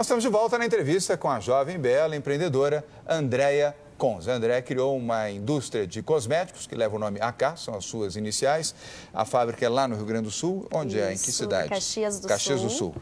Nós estamos de volta na entrevista com a jovem bela empreendedora Andréia Cons. A Andréia criou uma indústria de cosméticos que leva o nome AK, são as suas iniciais. A fábrica é lá no Rio Grande do Sul. Onde Isso, é? Em que cidade? Caxias do Caxias Sul. Do Sul.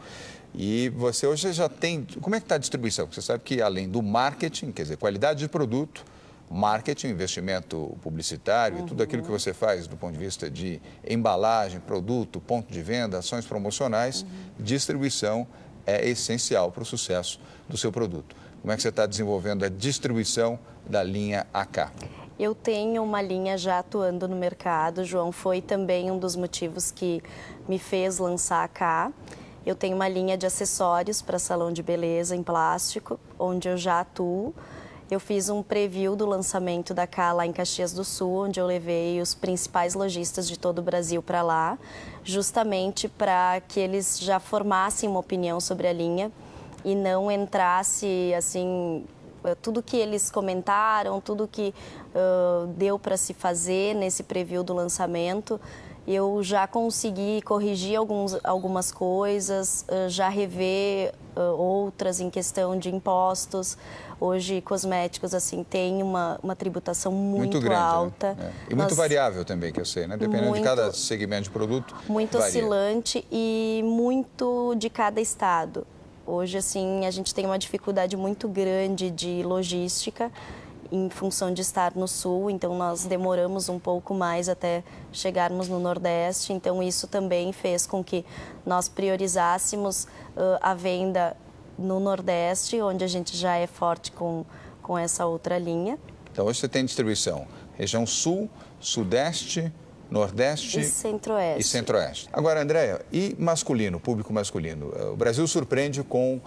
E você hoje já tem. Como é que está a distribuição? Porque você sabe que além do marketing, quer dizer, qualidade de produto, marketing, investimento publicitário, uhum. tudo aquilo que você faz do ponto de vista de embalagem, produto, ponto de venda, ações promocionais, uhum. distribuição é essencial para o sucesso do seu produto. Como é que você está desenvolvendo a distribuição da linha AK? Eu tenho uma linha já atuando no mercado, João. Foi também um dos motivos que me fez lançar a AK. Eu tenho uma linha de acessórios para salão de beleza em plástico, onde eu já atuo eu fiz um preview do lançamento da K lá em Caxias do Sul, onde eu levei os principais lojistas de todo o Brasil para lá, justamente para que eles já formassem uma opinião sobre a linha e não entrasse assim eh, tudo que eles comentaram, tudo que uh, deu para se fazer nesse preview do lançamento eu já consegui corrigir alguns, algumas coisas, eh, já rever eh, outras em questão de impostos. Hoje, cosméticos, assim, tem uma, uma tributação muito, muito grande, né? alta. Né? É. E Nós... muito variável também, que eu sei, né? Dependendo muito, de cada segmento de produto. Muito varia. oscilante e muito de cada estado. Hoje, assim, a gente tem uma dificuldade muito grande de logística em função de estar no sul, então nós demoramos um pouco mais até chegarmos no Nordeste. Então, isso também fez com que nós priorizássemos uh, a venda no Nordeste, onde a gente já é forte com, com essa outra linha. Então, hoje você tem distribuição região Sul, Sudeste, Nordeste e Centro-Oeste. Centro Agora, Andréia, e masculino, público masculino? O Brasil surpreende com uh,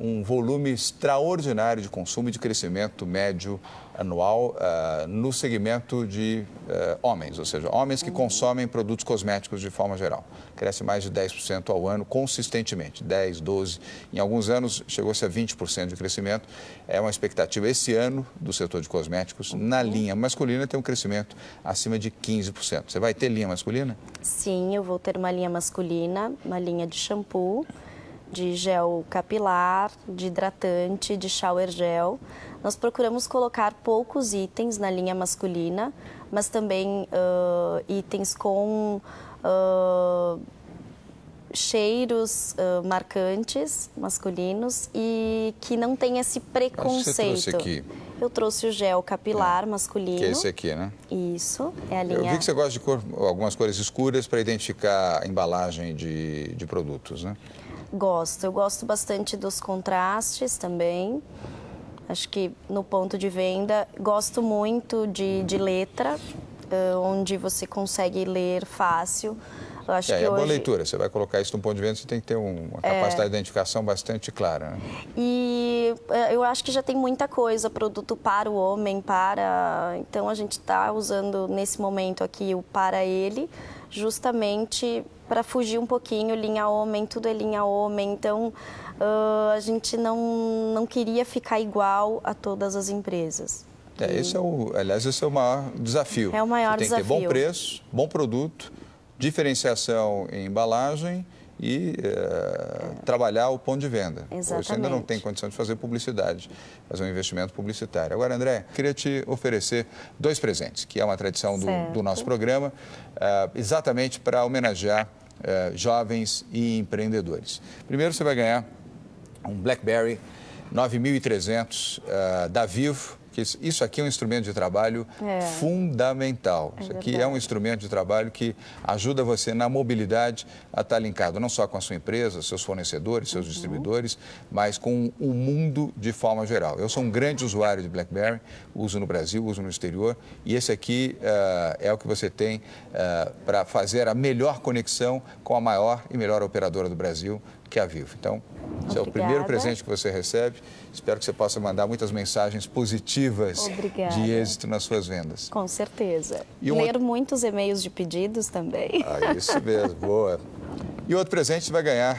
um volume extraordinário de consumo e de crescimento médio anual uh, no segmento de uh, homens, ou seja, homens que consomem produtos cosméticos de forma geral. Cresce mais de 10% ao ano consistentemente, 10, 12, em alguns anos chegou-se a 20% de crescimento. É uma expectativa esse ano do setor de cosméticos na linha masculina tem um crescimento acima de 15%. Você vai ter linha masculina? Sim, eu vou ter uma linha masculina, uma linha de shampoo, de gel capilar, de hidratante, de shower gel nós procuramos colocar poucos itens na linha masculina, mas também uh, itens com uh, cheiros uh, marcantes masculinos e que não tem esse preconceito. Eu trouxe o gel capilar é. masculino. Que é esse aqui, né? Isso, é a linha. Eu vi que você gosta de cor, algumas cores escuras para identificar a embalagem de, de produtos, né? Gosto, eu gosto bastante dos contrastes também. Acho que no ponto de venda, gosto muito de, de letra, eh, onde você consegue ler fácil. Eu acho é, que é hoje... boa leitura. Você vai colocar isso num ponto de vista, você tem que ter uma é. capacidade é... de identificação bastante clara. Né? E é, eu acho que já tem muita coisa, produto para o homem, para... Então, a gente está usando nesse momento aqui o para ele, justamente para fugir um pouquinho, linha homem, tudo é linha homem. Então, uh, a gente não, não queria ficar igual a todas as empresas. É, esse é o, aliás, esse é o maior desafio. É o maior desafio. Tem que ter bom preço, bom produto diferenciação em embalagem e eh, é. trabalhar o ponto de venda. Exatamente. Você ainda não tem condição de fazer publicidade, fazer é um investimento publicitário. Agora, André, queria te oferecer dois presentes, que é uma tradição do, do nosso programa, eh, exatamente para homenagear eh, jovens e empreendedores. Primeiro, você vai ganhar um BlackBerry 9300 da Vivo, porque isso aqui é um instrumento de trabalho é. fundamental. É isso aqui é verdade. é um instrumento de trabalho que ajuda você na mobilidade a estar tá linkado, não só com a sua empresa, seus fornecedores, seus uhum. distribuidores, mas com o mundo de forma geral. Eu sou um grande usuário de BlackBerry, uso no Brasil, uso no exterior, e esse aqui uh, é o que você tem uh, eh, para fazer a melhor conexão com a maior e melhor operadora do Brasil, que é a Vivo. Então, esse é o primeiro presente que você recebe. Espero que você possa mandar muitas mensagens positivas Obrigada. de êxito nas suas vendas. Com certeza. E um Ler muitos e-mails de pedidos também. Ah, isso mesmo, boa. E outro presente você vai ganhar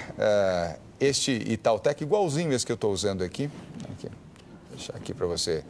uh, este Itautec, igualzinho esse que eu estou usando aqui. aqui. Vou deixar aqui para você.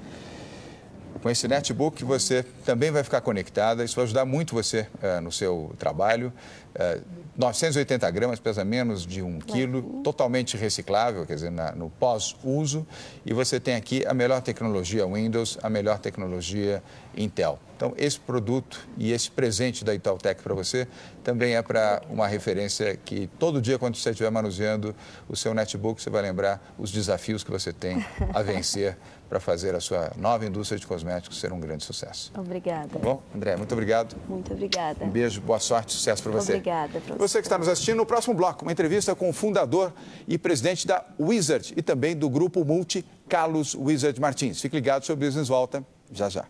Com esse netbook você também vai ficar conectada, isso vai ajudar muito você uh, no seu trabalho. Uh, 980 gramas, pesa menos de um quilo, totalmente reciclável, quer dizer, na, no pós-uso. E você tem aqui a melhor tecnologia Windows, a melhor tecnologia Intel. Então, esse produto e esse presente da Itautec para você também é para uma referência que todo dia, quando você estiver manuseando o seu netbook, você vai lembrar os desafios que você tem a vencer para fazer a sua nova indústria de cosméticos ser um grande sucesso. Obrigada. Tá bom, André, muito obrigado. Muito obrigada. Um beijo, boa sorte, sucesso para você. Obrigada, professor. Você que está nos assistindo, no próximo bloco, uma entrevista com o fundador e presidente da Wizard e também do grupo Multi, Carlos Wizard Martins. Fique ligado, seu business volta já já.